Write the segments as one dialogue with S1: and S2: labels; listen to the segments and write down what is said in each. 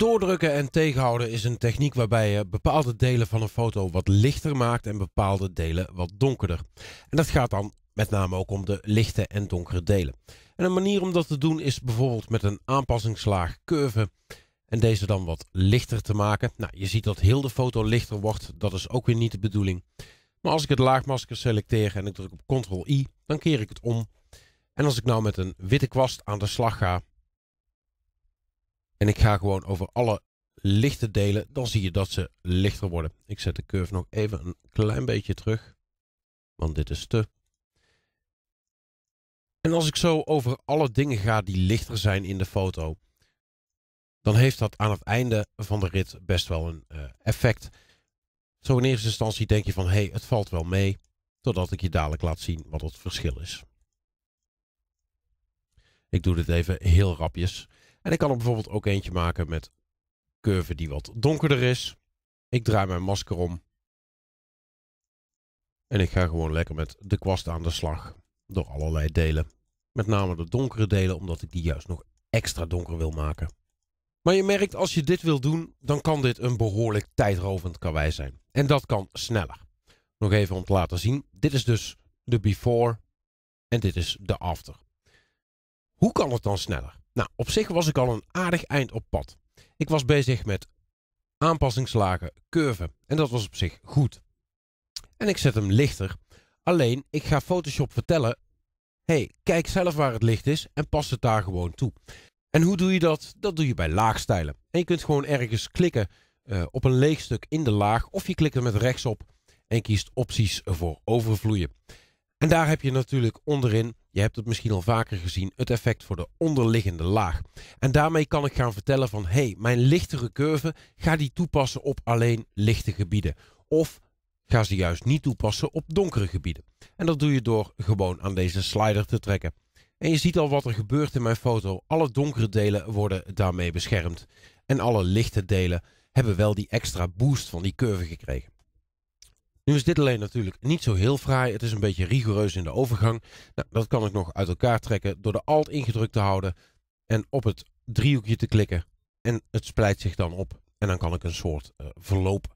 S1: Doordrukken en tegenhouden is een techniek waarbij je bepaalde delen van een foto wat lichter maakt en bepaalde delen wat donkerder. En dat gaat dan met name ook om de lichte en donkere delen. En een manier om dat te doen is bijvoorbeeld met een aanpassingslaag curve en deze dan wat lichter te maken. Nou, je ziet dat heel de foto lichter wordt, dat is ook weer niet de bedoeling. Maar als ik het laagmasker selecteer en ik druk op Ctrl-I, dan keer ik het om. En als ik nou met een witte kwast aan de slag ga, en ik ga gewoon over alle lichte delen. Dan zie je dat ze lichter worden. Ik zet de curve nog even een klein beetje terug. Want dit is te. En als ik zo over alle dingen ga die lichter zijn in de foto. Dan heeft dat aan het einde van de rit best wel een eh, effect. Zo in eerste instantie denk je van hé, hey, het valt wel mee. Totdat ik je dadelijk laat zien wat het verschil is. Ik doe dit even heel rapjes. En ik kan er bijvoorbeeld ook eentje maken met curve die wat donkerder is. Ik draai mijn masker om. En ik ga gewoon lekker met de kwast aan de slag. Door allerlei delen. Met name de donkere delen, omdat ik die juist nog extra donker wil maken. Maar je merkt, als je dit wil doen, dan kan dit een behoorlijk tijdrovend karwei zijn. En dat kan sneller. Nog even om te laten zien. Dit is dus de before en dit is de after. Hoe kan het dan sneller? Nou, op zich was ik al een aardig eind op pad. Ik was bezig met aanpassingslagen, curven en dat was op zich goed. En ik zet hem lichter. Alleen, ik ga Photoshop vertellen, hey, kijk zelf waar het licht is en pas het daar gewoon toe. En hoe doe je dat? Dat doe je bij laagstijlen. En je kunt gewoon ergens klikken eh, op een leeg stuk in de laag of je klikt er met rechts op en kiest opties voor overvloeien. En daar heb je natuurlijk onderin je hebt het misschien al vaker gezien, het effect voor de onderliggende laag. En daarmee kan ik gaan vertellen van, hé, hey, mijn lichtere curve, ga die toepassen op alleen lichte gebieden. Of ga ze juist niet toepassen op donkere gebieden. En dat doe je door gewoon aan deze slider te trekken. En je ziet al wat er gebeurt in mijn foto. Alle donkere delen worden daarmee beschermd. En alle lichte delen hebben wel die extra boost van die curve gekregen. Nu is dit alleen natuurlijk niet zo heel fraai. Het is een beetje rigoureus in de overgang. Nou, dat kan ik nog uit elkaar trekken door de alt ingedrukt te houden en op het driehoekje te klikken. En het splijt zich dan op. En dan kan ik een soort eh, verloop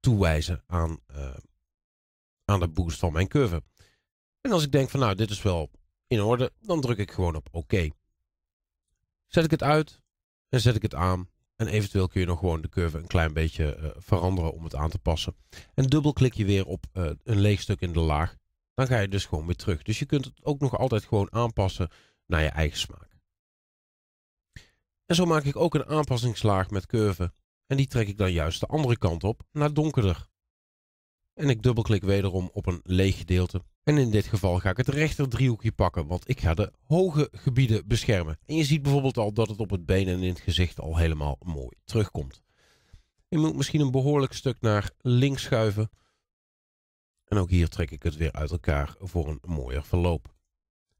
S1: toewijzen aan, eh, aan de boost van mijn curve. En als ik denk van nou, dit is wel in orde, dan druk ik gewoon op oké. Zet ik het uit en zet ik het aan. En eventueel kun je nog gewoon de curve een klein beetje eh, veranderen om het aan te passen. En dubbelklik je weer op eh, een leeg stuk in de laag. Dan ga je dus gewoon weer terug. Dus je kunt het ook nog altijd gewoon aanpassen naar je eigen smaak. En zo maak ik ook een aanpassingslaag met curve. En die trek ik dan juist de andere kant op, naar donkerder. En ik dubbelklik wederom op een leeg gedeelte. En in dit geval ga ik het rechter driehoekje pakken, want ik ga de hoge gebieden beschermen. En je ziet bijvoorbeeld al dat het op het been en in het gezicht al helemaal mooi terugkomt. Je moet misschien een behoorlijk stuk naar links schuiven. En ook hier trek ik het weer uit elkaar voor een mooier verloop.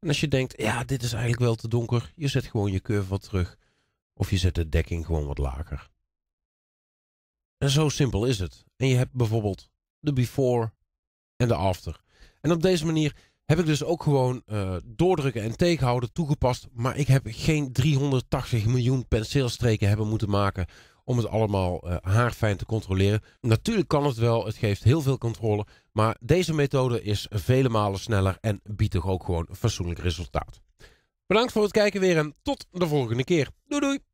S1: En als je denkt, ja, dit is eigenlijk wel te donker, je zet gewoon je curve wat terug. Of je zet de dekking gewoon wat lager. En zo simpel is het. En je hebt bijvoorbeeld de before en de after. En op deze manier heb ik dus ook gewoon eh, doordrukken en tegenhouden toegepast. Maar ik heb geen 380 miljoen penseelstreken hebben moeten maken om het allemaal uh, haarfijn te controleren. Natuurlijk kan het wel, het geeft heel veel controle. Maar deze methode is vele malen sneller en biedt toch ook gewoon een fatsoenlijk resultaat. Bedankt voor het kijken weer en tot de volgende keer. Doei doei!